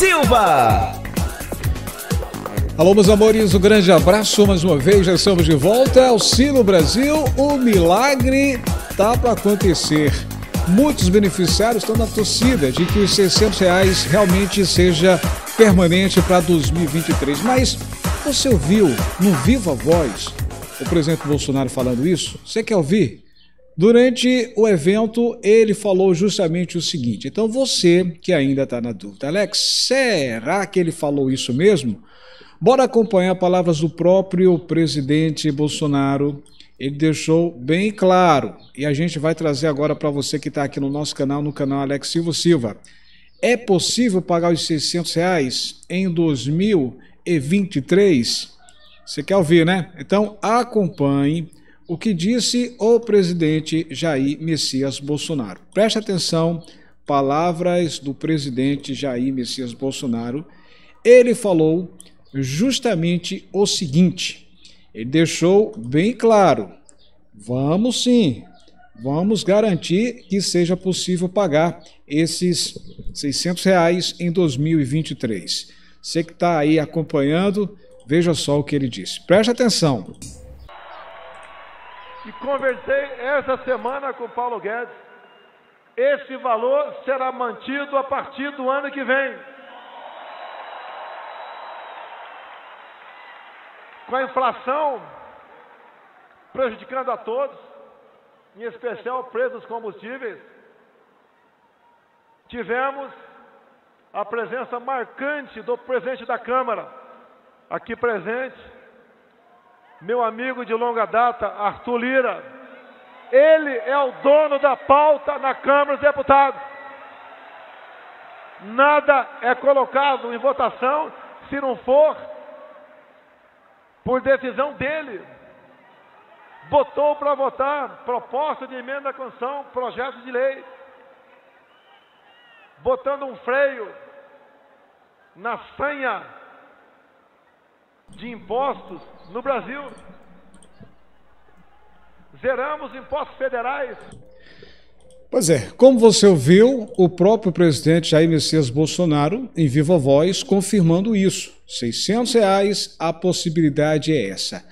Silva. Alô, meus amores, um grande abraço mais uma vez. Já estamos de volta. ao é Sino Brasil, o milagre tá para acontecer. Muitos beneficiários estão na torcida de que os 600 reais realmente seja permanente para 2023. Mas você ouviu no Viva Voz o presidente Bolsonaro falando isso? Você quer ouvir? Durante o evento, ele falou justamente o seguinte: então você que ainda está na dúvida, Alex, será que ele falou isso mesmo? Bora acompanhar palavras do próprio presidente Bolsonaro. Ele deixou bem claro, e a gente vai trazer agora para você que está aqui no nosso canal, no canal Alex Silva Silva. É possível pagar os 600 reais em 2023? Você quer ouvir, né? Então acompanhe o que disse o presidente Jair Messias Bolsonaro. Preste atenção, palavras do presidente Jair Messias Bolsonaro. Ele falou justamente o seguinte: ele deixou bem claro, vamos sim, vamos garantir que seja possível pagar esses 600 reais em 2023. Você que está aí acompanhando, veja só o que ele disse. Preste atenção. E conversei essa semana com Paulo Guedes. Esse valor será mantido a partir do ano que vem. Com a inflação prejudicando a todos, em especial o preço dos combustíveis, tivemos a presença marcante do presidente da Câmara, aqui presente, meu amigo de longa data, Arthur Lira. Ele é o dono da pauta na Câmara dos Deputados. Nada é colocado em votação se não for por decisão dele. Botou para votar proposta de emenda à Constituição, projeto de lei, botando um freio na sanha de impostos no Brasil. Zeramos impostos federais. Pois é, como você ouviu, o próprio presidente Jair Messias Bolsonaro, em viva voz, confirmando isso. R$ reais, a possibilidade é essa.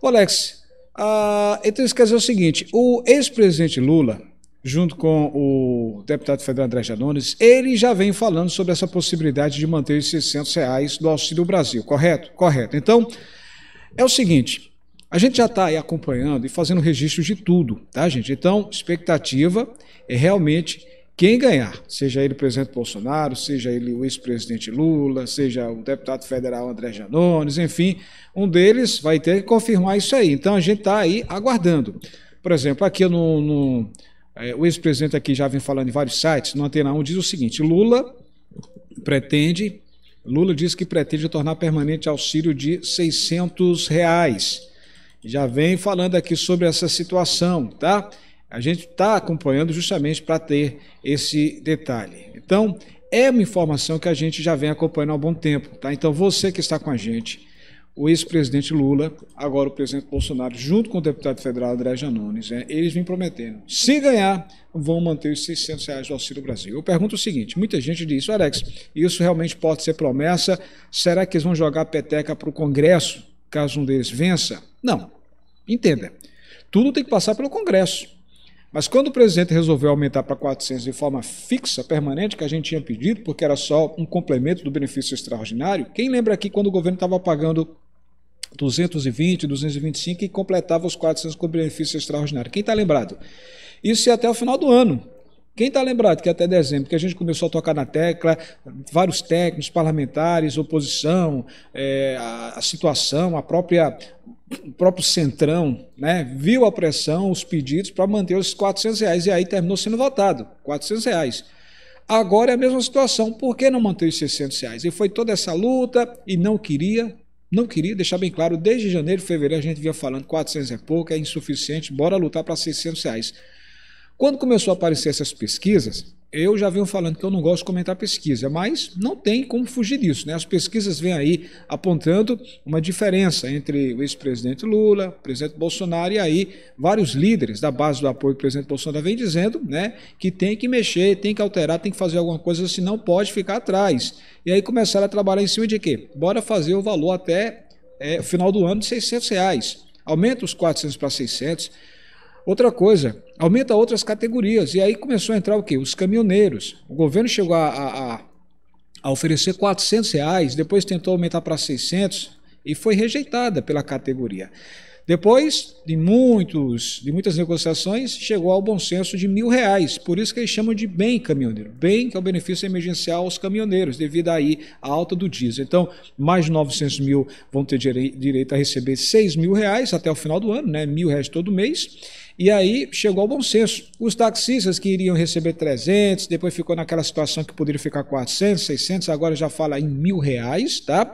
Ô Alex, ah, então isso quer dizer o seguinte, o ex-presidente Lula, junto com o deputado federal André Janones, ele já vem falando sobre essa possibilidade de manter os 600 reais do Auxílio Brasil, correto? Correto. Então, é o seguinte, a gente já está aí acompanhando e fazendo registro de tudo, tá, gente? Então, expectativa é realmente quem ganhar, seja ele o presidente Bolsonaro, seja ele o ex-presidente Lula, seja o deputado federal André Janones, enfim, um deles vai ter que confirmar isso aí. Então a gente está aí aguardando. Por exemplo, aqui no, no, é, o ex-presidente aqui já vem falando em vários sites, no Antena 1 diz o seguinte: Lula pretende, Lula diz que pretende tornar permanente auxílio de 600 reais. Já vem falando aqui sobre essa situação, tá? A gente está acompanhando justamente para ter esse detalhe. Então, é uma informação que a gente já vem acompanhando há um bom tempo, tá? Então, você que está com a gente, o ex-presidente Lula, agora o presidente Bolsonaro, junto com o deputado federal André Janones, né, eles vêm prometendo, se ganhar, vão manter os 600 reais do Auxílio Brasil. Eu pergunto o seguinte, muita gente diz, Alex, isso realmente pode ser promessa? Será que eles vão jogar a peteca para o Congresso, caso um deles vença? Não. Entenda, tudo tem que passar pelo Congresso. Mas quando o presidente resolveu aumentar para 400 de forma fixa, permanente, que a gente tinha pedido, porque era só um complemento do benefício extraordinário, quem lembra aqui quando o governo estava pagando 220, 225 e completava os 400 com benefício extraordinário. Quem está lembrado? Isso é até o final do ano. Quem está lembrado que até dezembro, que a gente começou a tocar na tecla, vários técnicos, parlamentares, oposição, é, a, a, situação, a própria, o próprio centrão, né, viu a pressão, os pedidos para manter os 400 reais e aí terminou sendo votado, 400 reais. Agora é a mesma situação, por que não manter os 600 reais? E foi toda essa luta e não queria, não queria deixar bem claro, desde janeiro, fevereiro, a gente vinha falando 400 é pouco, é insuficiente, bora lutar para 600 reais. Quando começou a aparecer essas pesquisas, eu já venho falando que eu não gosto de comentar pesquisa, mas não tem como fugir disso. Né? As pesquisas vêm aí apontando uma diferença entre o ex-presidente Lula, o presidente Bolsonaro e aí vários líderes da base do apoio do presidente Bolsonaro vêm dizendo né, que tem que mexer, tem que alterar, tem que fazer alguma coisa, senão pode ficar atrás. E aí começaram a trabalhar em cima de quê? Bora fazer o valor até é, o final do ano de 600 reais. Aumenta os 400 para 600 Outra coisa, aumenta outras categorias. E aí começou a entrar o quê? Os caminhoneiros. O governo chegou a, a, a oferecer 400 reais, depois tentou aumentar para 600 e foi rejeitada pela categoria. Depois de, muitos, de muitas negociações, chegou ao bom senso de mil reais. Por isso que eles chamam de bem caminhoneiro. Bem que é o benefício emergencial aos caminhoneiros, devido aí à alta do diesel. Então, mais de 900 mil vão ter direito a receber 6 mil reais até o final do ano, né? mil reais todo mês. E aí chegou ao bom senso. Os taxistas que iriam receber 300, depois ficou naquela situação que poderia ficar 400, 600, agora já fala em mil reais, tá?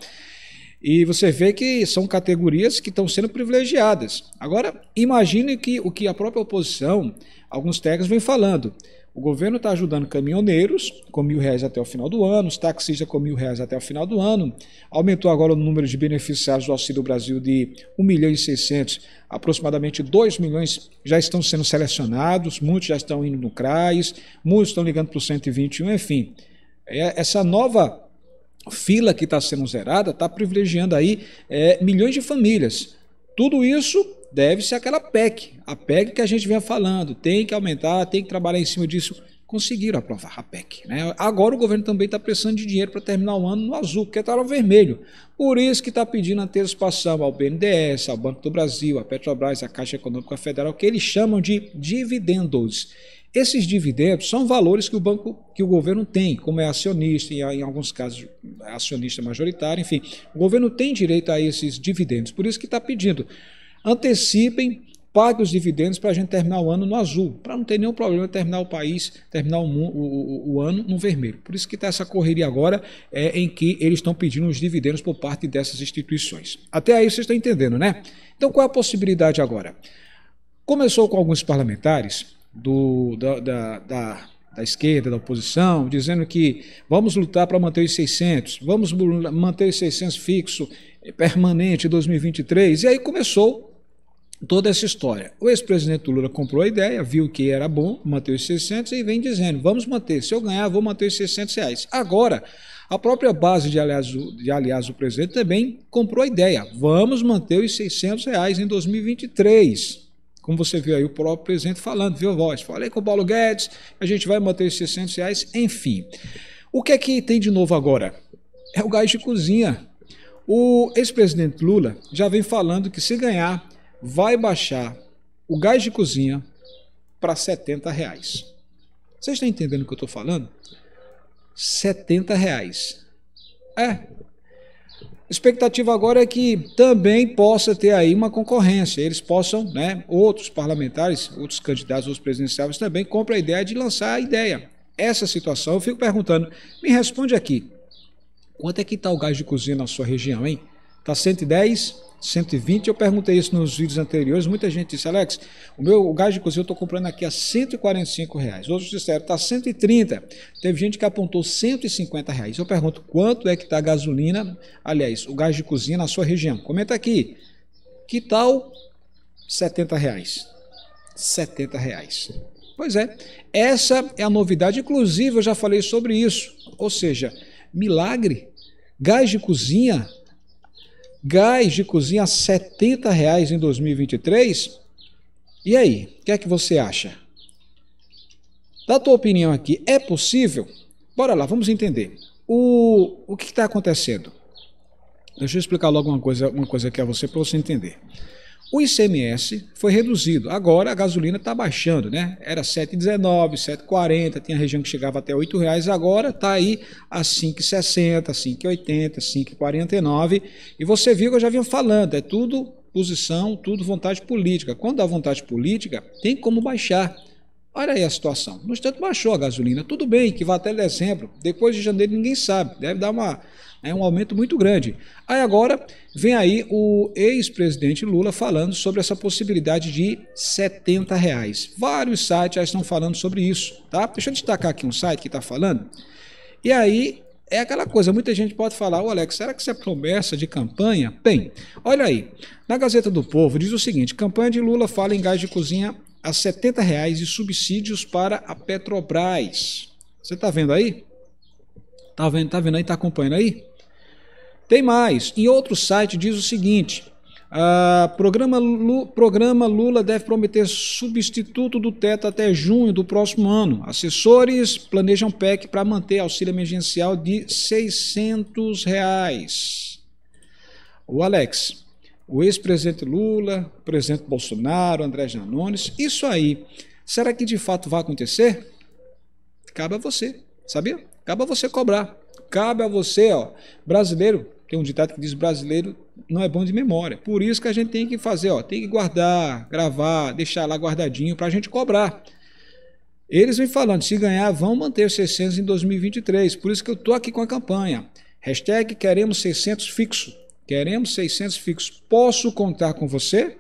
E você vê que são categorias que estão sendo privilegiadas. Agora, imagine que o que a própria oposição, alguns técnicos vem falando. O governo está ajudando caminhoneiros com mil reais até o final do ano, os taxistas com mil reais até o final do ano. Aumentou agora o número de beneficiários do Auxílio Brasil de 1 milhão e 600, aproximadamente 2 milhões já estão sendo selecionados, muitos já estão indo no CRAS, muitos estão ligando para o 121, enfim. É, essa nova fila que está sendo zerada está privilegiando aí é, milhões de famílias. Tudo isso deve-se àquela PEC, a PEC que a gente vem falando, tem que aumentar, tem que trabalhar em cima disso. Conseguiram aprovar a PEC. Né? Agora o governo também está precisando de dinheiro para terminar o ano no azul, porque está no vermelho. Por isso que está pedindo antecipação ao BNDES, ao Banco do Brasil, à Petrobras, à Caixa Econômica Federal, que eles chamam de dividendos. Esses dividendos são valores que o banco, que o governo tem, como é acionista, e em alguns casos acionista majoritário, enfim. O governo tem direito a esses dividendos, por isso que está pedindo. Antecipem, pague os dividendos para a gente terminar o ano no azul, para não ter nenhum problema terminar o país, terminar o, o, o ano no vermelho. Por isso que está essa correria agora, é, em que eles estão pedindo os dividendos por parte dessas instituições. Até aí vocês estão entendendo, né? Então qual é a possibilidade agora? Começou com alguns parlamentares do, da, da, da, da esquerda, da oposição, dizendo que vamos lutar para manter os 600, vamos manter os 600 fixo, eh, permanente em 2023. E aí começou toda essa história. O ex-presidente Lula comprou a ideia, viu que era bom manter os 600 e vem dizendo, vamos manter, se eu ganhar vou manter os 600 reais. Agora, a própria base de aliás, de aliás o presidente também comprou a ideia, vamos manter os 600 reais em 2023 como você viu aí o próprio presidente falando, viu voz? Falei com o Paulo Guedes, a gente vai manter esses 600 reais, enfim. O que é que tem de novo agora? É o gás de cozinha. O ex-presidente Lula já vem falando que se ganhar, vai baixar o gás de cozinha para 70 reais. Vocês estão entendendo o que eu estou falando? 70 reais. É, expectativa agora é que também possa ter aí uma concorrência, eles possam, né, outros parlamentares, outros candidatos, outros presidenciais também compram a ideia de lançar a ideia. Essa situação, eu fico perguntando, me responde aqui, quanto é que está o gás de cozinha na sua região, hein? Está 110? 120. Eu perguntei isso nos vídeos anteriores. Muita gente disse, Alex, o meu o gás de cozinha eu estou comprando aqui a 145 reais. Outros disseram, está 130. Teve gente que apontou 150 reais. Eu pergunto, quanto é que está a gasolina, aliás, o gás de cozinha na sua região? Comenta aqui. Que tal 70 reais? 70 reais. Pois é, essa é a novidade. Inclusive, eu já falei sobre isso. Ou seja, milagre, gás de cozinha Gás de cozinha a 70 reais em 2023. E aí, o que é que você acha? Da tua opinião aqui, é possível? Bora lá, vamos entender. O, o que está acontecendo? Deixa eu explicar logo uma coisa, uma coisa aqui a você para você entender. O ICMS foi reduzido. Agora a gasolina está baixando, né? Era 7,19, 7,40, tinha região que chegava até R$ reais. Agora está aí a 5,60, 5,80, 5,49. E você viu que eu já vinha falando, é tudo posição, tudo vontade política. Quando dá vontade política, tem como baixar. Olha aí a situação. No entanto, baixou a gasolina. Tudo bem que vai até dezembro. Depois de janeiro, ninguém sabe. Deve dar uma é um aumento muito grande. Aí agora vem aí o ex-presidente Lula falando sobre essa possibilidade de 70 reais. Vários sites já estão falando sobre isso, tá? Deixa eu destacar aqui um site que está falando. E aí é aquela coisa, muita gente pode falar, ô Alex, será que isso é promessa de campanha? Bem, Olha aí, na Gazeta do Povo diz o seguinte, campanha de Lula fala em gás de cozinha a 70 reais e subsídios para a Petrobras. Você está vendo aí? Tá vendo, tá vendo aí, tá acompanhando aí? Tem mais, em outro site diz o seguinte: programa, Lula, programa Lula deve prometer substituto do teto até junho do próximo ano. Assessores planejam PEC para manter auxílio emergencial de 600 reais. O Alex, o ex-presidente Lula, o presidente Bolsonaro, André Janones, isso aí, será que de fato vai acontecer? Cabe a você, sabia? Cabe a você cobrar. Cabe a você, ó, brasileiro, tem um ditado que diz: brasileiro não é bom de memória. Por isso que a gente tem que fazer, ó, tem que guardar, gravar, deixar lá guardadinho para a gente cobrar. Eles vêm falando, se ganhar, vão manter os 600 em 2023. Por isso que eu estou aqui com a campanha. Hashtag queremos 600 fixo. Queremos 600 fixo. Posso contar com você?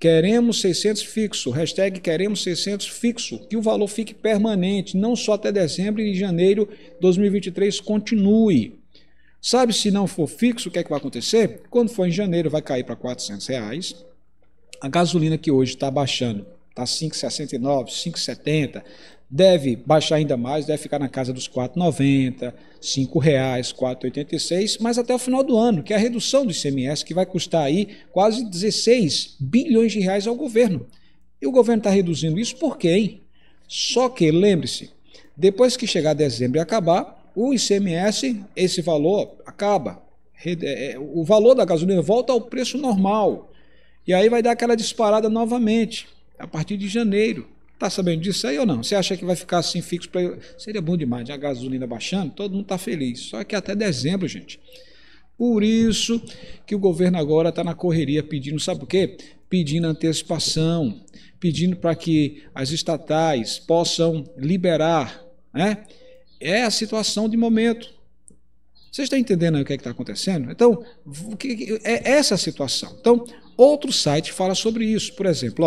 Queremos 600 fixo. Hashtag queremos 600 fixo. Que o valor fique permanente, não só até dezembro e janeiro de 2023 continue. Sabe, se não for fixo, o que é que vai acontecer? Quando for em janeiro, vai cair para 400 reais. A gasolina que hoje está baixando, está 5,69, 5,70, deve baixar ainda mais, deve ficar na casa dos 4,90, R$ 5,00, 4,86, mas até o final do ano, que é a redução do ICMS, que vai custar aí quase 16 bilhões de reais ao governo. E o governo está reduzindo isso por quê, hein? Só que, lembre-se, depois que chegar dezembro e acabar, o ICMS, esse valor acaba. É, é, o valor da gasolina volta ao preço normal. E aí vai dar aquela disparada novamente, a partir de janeiro. Tá sabendo disso aí ou não? Você acha que vai ficar assim fixo? Pra... Seria bom demais, a gasolina baixando, todo mundo tá feliz. Só que até dezembro, gente. Por isso que o governo agora está na correria pedindo, sabe por quê? Pedindo antecipação, pedindo para que as estatais possam liberar, né? é a situação de momento. Vocês estão entendendo o que é está acontecendo? Então, é essa a situação. Então, outro site fala sobre isso. Por exemplo,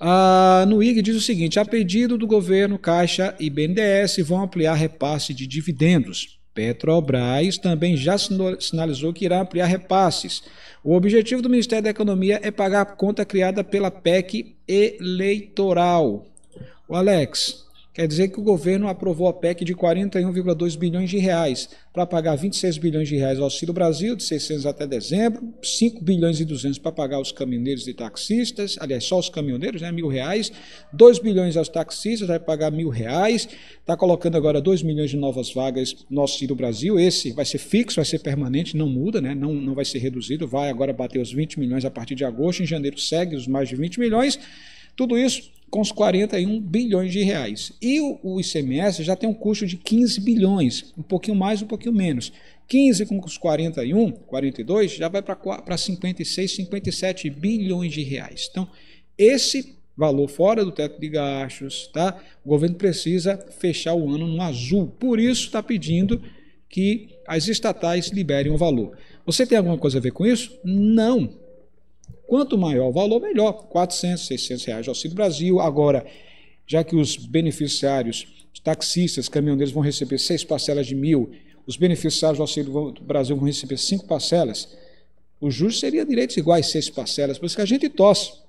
ó, no IG diz o seguinte: a pedido do governo, Caixa e BNDES vão ampliar repasse de dividendos. Petrobras também já sinalizou que irá ampliar repasses. O objetivo do Ministério da Economia é pagar a conta criada pela PEC eleitoral. O Alex, Quer dizer que o governo aprovou a PEC de 41,2 bilhões de reais para pagar 26 bilhões de reais ao Auxílio Brasil, de 600 até dezembro, 5 bilhões e 200 para pagar os caminhoneiros e taxistas, aliás, só os caminhoneiros, né, mil reais, 2 bilhões aos taxistas, vai pagar mil reais, está colocando agora 2 milhões de novas vagas no Auxílio Brasil, esse vai ser fixo, vai ser permanente, não muda, né, não, não vai ser reduzido, vai agora bater os 20 milhões a partir de agosto, em janeiro segue os mais de 20 milhões, tudo isso com os 41 bilhões de reais. E o ICMS já tem um custo de 15 bilhões, um pouquinho mais, um pouquinho menos. 15 com os 41, 42, já vai para 56, 57 bilhões de reais. Então, esse valor fora do teto de gastos, tá? O governo precisa fechar o ano no azul. Por isso está pedindo que as estatais liberem o valor. Você tem alguma coisa a ver com isso? Não. Quanto maior o valor, melhor. 400, 600 reais de auxílio Brasil. Agora, já que os beneficiários, os taxistas, caminhoneiros vão receber seis parcelas de mil, os beneficiários do auxílio Brasil vão receber cinco parcelas, o juros seria direitos iguais, seis parcelas. Por isso que a gente tosse.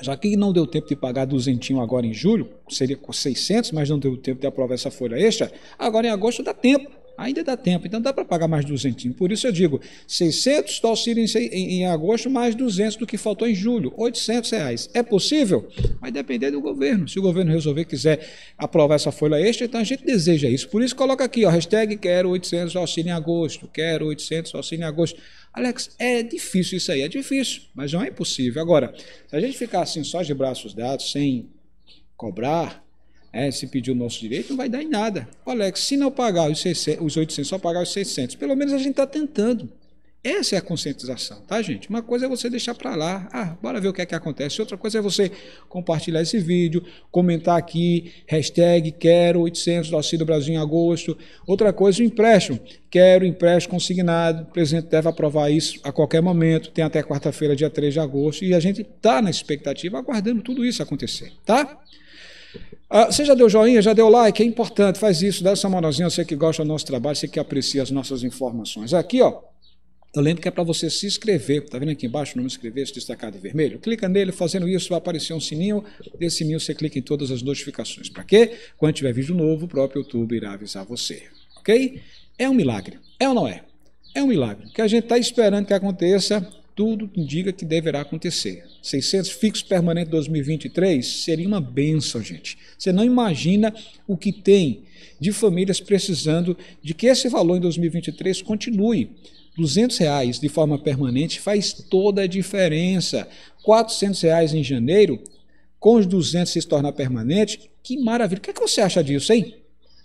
Já que não deu tempo de pagar duzentinho agora em julho, seria com 600, mas não deu tempo de aprovar essa folha extra, agora em agosto dá tempo. Ainda dá tempo, então dá para pagar mais 200. Por isso eu digo, 600 do auxílio em, em, em, agosto, mais 200 do que faltou em julho, 800 reais. É possível? Vai depender do governo. Se o governo resolver, quiser aprovar essa folha extra, então a gente deseja isso. Por isso coloca aqui, ó, hashtag quero 800 auxílio em agosto, quero 800 auxílio em agosto. Alex, é difícil isso aí, é difícil, mas não é impossível. Agora, se a gente ficar assim só de braços dados, sem cobrar, é, se pedir o nosso direito, não vai dar em nada. Alex, se não pagar os, 600, os 800, só pagar os 600, pelo menos a gente está tentando. Essa é a conscientização, tá, gente? Uma coisa é você deixar para lá, ah, bora ver o que é que acontece. Outra coisa é você compartilhar esse vídeo, comentar aqui, hashtag quero 800 do Auxílio Brasil em agosto. Outra coisa, o empréstimo. Quero empréstimo consignado, o presidente deve aprovar isso a qualquer momento, tem até quarta-feira, dia 3 de agosto, e a gente está na expectativa, aguardando tudo isso acontecer, tá? Ah, você já deu joinha, já deu like, é importante, faz isso, dá essa moralzinha, você que gosta do nosso trabalho, você que aprecia as nossas informações. Aqui, ó, eu lembro que é para você se inscrever, está vendo aqui embaixo o nome inscrever, esse destacado em vermelho? Clica nele, fazendo isso vai aparecer um sininho, desse sininho você clica em todas as notificações. Para quê? Quando tiver vídeo novo, o próprio YouTube irá avisar você, ok? É um milagre, é ou não é? É um milagre. O que a gente está esperando que aconteça tudo indica que deverá acontecer. 600 fixos permanentes 2023 seria uma benção, gente. Você não imagina o que tem de famílias precisando de que esse valor em 2023 continue. 200 reais de forma permanente faz toda a diferença. 400 reais em janeiro, com os 200 se tornar permanente, que maravilha. O que, é que você acha disso, hein?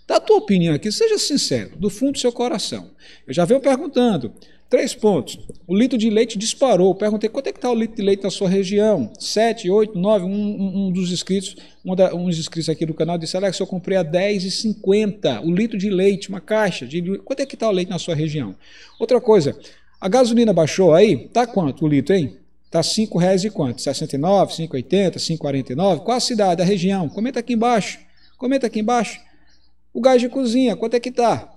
Dá a tua opinião aqui, seja sincero, do fundo do seu coração. Eu já venho perguntando, Três pontos. O litro de leite disparou. perguntei quanto é que está o litro de leite na sua região? Sete, oito, nove. Um, um, um dos inscritos, um, da, dos inscritos aqui do canal disse, Alex, eu comprei a 10,50 o litro de leite, uma caixa. De... Quanto é que está o leite na sua região? Outra coisa, a gasolina baixou aí? Tá quanto o litro, hein? Tá R$ 5,00 e quanto? 69, 5,80, 5,49? Qual a cidade, a região? Comenta aqui embaixo. Comenta aqui embaixo. O gás de cozinha, quanto é que está?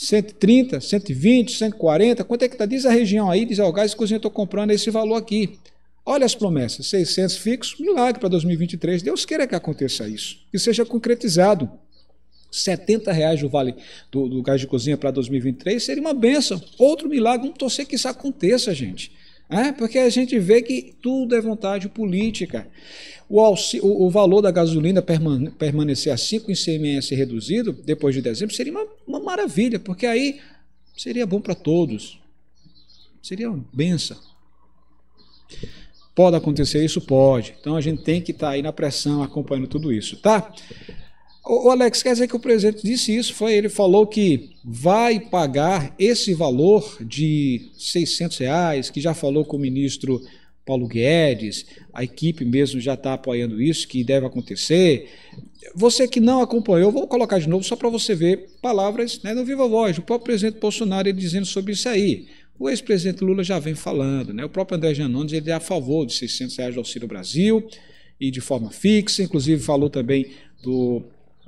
130, 120, 140, quanto é que está? Diz a região aí, diz, ó, oh, gás cozinha, estou comprando esse valor aqui. Olha as promessas, 600 fixos, milagre para 2023. Deus queira que aconteça isso, que seja concretizado. 70 reais o vale do, do gás de cozinha para 2023 seria uma benção. Outro milagre, não torcer que isso aconteça, gente. É, porque a gente vê que tudo é vontade política. O, auxílio, o, o valor da gasolina permane permanecer a 5 ICMS reduzido depois de dezembro seria uma, uma maravilha, porque aí seria bom para todos. Seria uma benção. Pode acontecer isso? Pode. Então a gente tem que estar tá aí na pressão acompanhando tudo isso, tá? O Alex, quer dizer que o presidente disse isso? Foi ele falou que vai pagar esse valor de 600 reais, que já falou com o ministro Paulo Guedes, a equipe mesmo já está apoiando isso, que deve acontecer. Você que não acompanhou, vou colocar de novo só para você ver palavras né, no Viva Voz, o próprio presidente Bolsonaro ele dizendo sobre isso aí. O ex-presidente Lula já vem falando, né? o próprio André Janones ele é a favor de 600 reais do Auxílio Brasil e de forma fixa, inclusive falou também do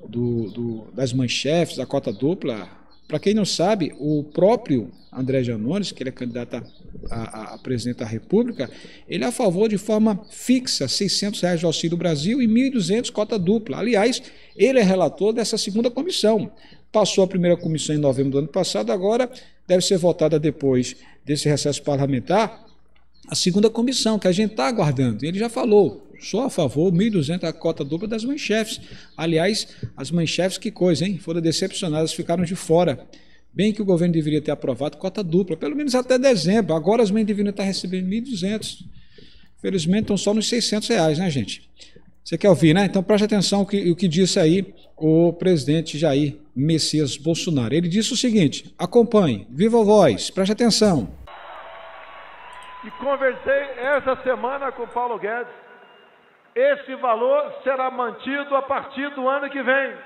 do, do, das mães chefes, da cota dupla. Para quem não sabe, o próprio André Janones, que ele é candidato a, a, a, presidente da República, ele é a favor de forma fixa, 600 reais de auxílio Brasil e 1.200 cota dupla. Aliás, ele é relator dessa segunda comissão. Passou a primeira comissão em novembro do ano passado, agora deve ser votada depois desse recesso parlamentar a segunda comissão, que a gente está aguardando. Ele já falou, sou a favor, 1.200 a cota dupla das mães chefes Aliás, as mães chefes que coisa, hein? Foram decepcionadas, ficaram de fora. Bem que o governo deveria ter aprovado cota dupla, pelo menos até dezembro. Agora as mães deveriam estar recebendo 1.200. Felizmente estão só nos 600 reais, né, gente? Você quer ouvir, né? Então preste atenção o que, o que disse aí o presidente Jair Messias Bolsonaro. Ele disse o seguinte: acompanhe, viva voz, preste atenção. E conversei essa semana com o Paulo Guedes, esse valor será mantido a partir do ano que vem.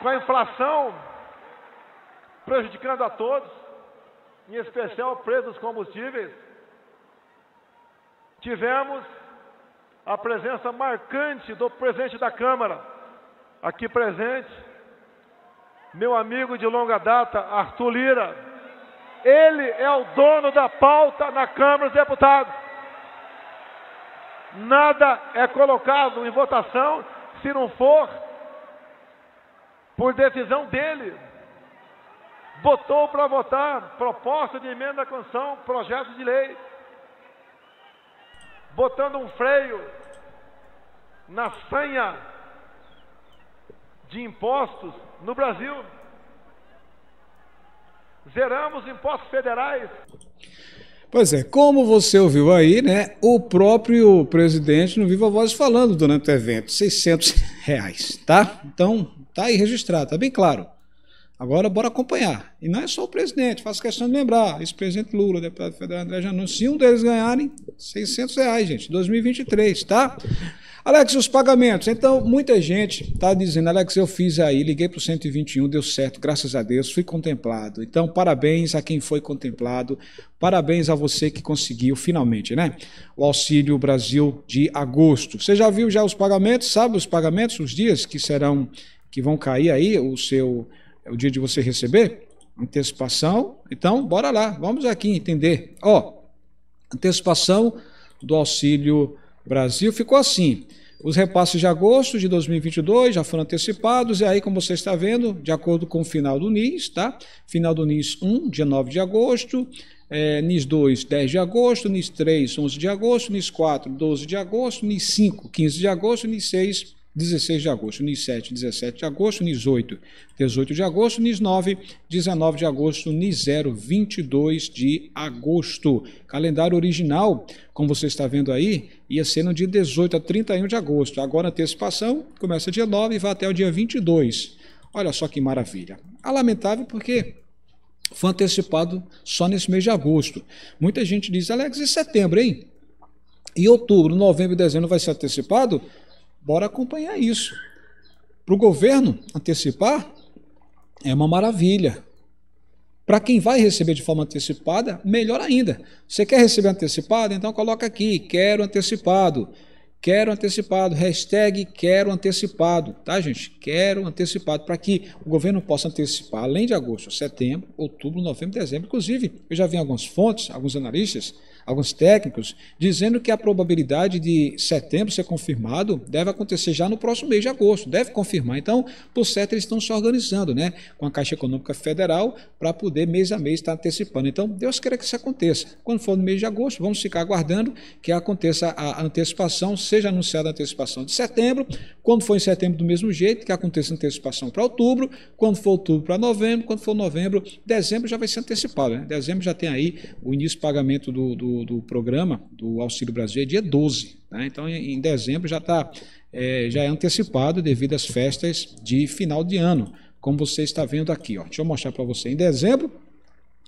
Com a inflação prejudicando a todos, em especial o preço dos combustíveis, tivemos a presença marcante do presidente da Câmara, aqui presente, meu amigo de longa data, Arthur Lira ele é o dono da pauta na Câmara dos Deputados. Nada é colocado em votação se não for por decisão dele. Votou para votar proposta de emenda à Constituição, projeto de lei, botando um freio na sanha de impostos no Brasil. Zeramos impostos federais. Pois é, como você ouviu aí, né, o próprio presidente no Viva Voz falando durante o evento, 600 reais, tá? Então, tá aí registrado, tá bem claro. Agora, bora acompanhar. E não é só o presidente, faço questão de lembrar, ex-presidente Lula, deputado federal André Janus, se um deles ganharem, 600 reais, gente, 2023, tá? Alex, os pagamentos. Então, muita gente está dizendo, Alex, eu fiz aí, liguei para o 121, deu certo, graças a Deus, fui contemplado. Então, parabéns a quem foi contemplado, parabéns a você que conseguiu finalmente, né? O Auxílio Brasil de agosto. Você já viu já os pagamentos? Sabe os pagamentos, os dias que serão, que vão cair aí, o seu, o dia de você receber? Antecipação. Então, bora lá, vamos aqui entender. Ó, antecipação do Auxílio Brasil Brasil, ficou assim. Os repasses de agosto de 2022 já foram antecipados, e aí, como você está vendo, de acordo com o final do NIS, tá? Final do NIS 1, dia 9 de agosto, é, NIS 2, 10 de agosto, NIS 3, 11 de agosto, NIS 4, 12 de agosto, NIS 5, 15 de agosto, NIS 6, 16 de agosto, NIS 7, 17 de agosto, NIS 8, 18 de agosto, NIS 9, 19 de agosto, NIS 0, 22 de agosto. Calendário original, como você está vendo aí, ia ser no dia 18 a 31 de agosto. Agora, antecipação, começa dia 9 e vai até o dia 22. Olha só que maravilha. A é lamentável porque foi antecipado só nesse mês de agosto. Muita gente diz, Alex, e setembro, hein? E outubro, novembro e dezembro vai ser antecipado? Bora acompanhar isso. Para o governo antecipar, é uma maravilha. Para quem vai receber de forma antecipada, melhor ainda. Você quer receber antecipado? Então coloca aqui, quero antecipado. Quero antecipado, hashtag quero antecipado, tá gente? Quero antecipado, para que o governo possa antecipar, além de agosto, setembro, outubro, novembro, dezembro. Inclusive, eu já vi algumas fontes, alguns analistas, alguns técnicos, dizendo que a probabilidade de setembro ser confirmado deve acontecer já no próximo mês de agosto, deve confirmar. Então, por certo, eles estão se organizando né, com a Caixa Econômica Federal para poder mês a mês estar antecipando. Então, Deus queira que isso aconteça. Quando for no mês de agosto, vamos ficar aguardando que aconteça a antecipação, seja anunciada a antecipação de setembro, quando for em setembro do mesmo jeito, que aconteça a antecipação para outubro, quando for outubro para novembro, quando for novembro, dezembro já vai ser antecipado. Né? Dezembro já tem aí o início do pagamento do, do do, programa do Auxílio Brasil é dia 12. Né? Então, em dezembro já, tá, é, já é antecipado devido às festas de final de ano, como você está vendo aqui. Ó. Deixa eu mostrar para você. Em dezembro,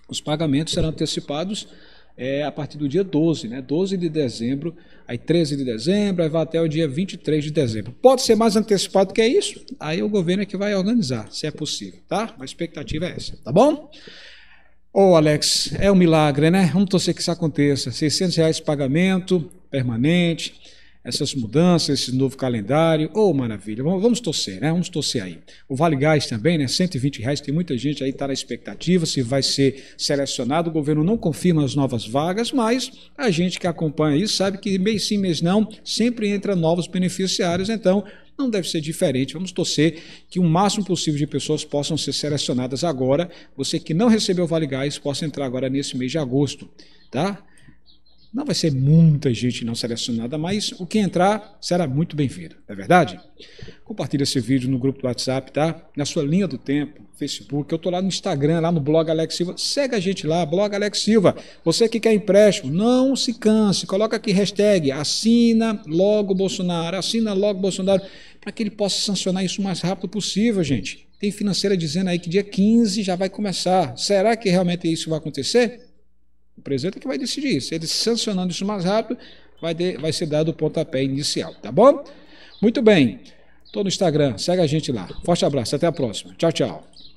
os pagamentos serão antecipados é, a partir do dia 12, né? 12 de dezembro, aí 13 de dezembro, aí vai até o dia 23 de dezembro. Pode ser mais antecipado que isso, aí o governo é que vai organizar, se é possível, tá? A expectativa é essa, tá bom? Oh, Alex, é um milagre, né? Vamos torcer que isso aconteça. 600 reais de pagamento permanente, essas mudanças, esse novo calendário. Oh, maravilha. Vamos, torcer, né? Vamos torcer aí. O Vale Gás também, né? 120 reais. Tem muita gente aí que está na expectativa se vai ser selecionado. O governo não confirma as novas vagas, mas a gente que acompanha isso sabe que mês sim, mês não, sempre entra novos beneficiários. Então, não deve ser diferente. Vamos torcer que o máximo possível de pessoas possam ser selecionadas agora. Você que não recebeu o Vale Gás possa entrar agora nesse mês de agosto, tá? Não vai ser muita gente não selecionada, mas o que entrar será muito bem-vindo, é verdade? Compartilhe esse vídeo no grupo do WhatsApp, tá? Na sua linha do tempo, Facebook, eu estou lá no Instagram, lá no blog Alex Silva. Segue a gente lá, blog Alex Silva. Você que quer empréstimo, não se canse, coloca aqui hashtag assina logo Bolsonaro, assina logo Bolsonaro para que ele possa sancionar isso o mais rápido possível, gente. Tem financeira dizendo aí que dia 15 já vai começar. Será que realmente isso vai acontecer? O presidente é que vai decidir isso. Ele sancionando isso mais rápido, vai, de, vai ser dado o pontapé inicial, tá bom? Muito bem. Estou no Instagram, segue a gente lá. Forte abraço, até a próxima. Tchau, tchau.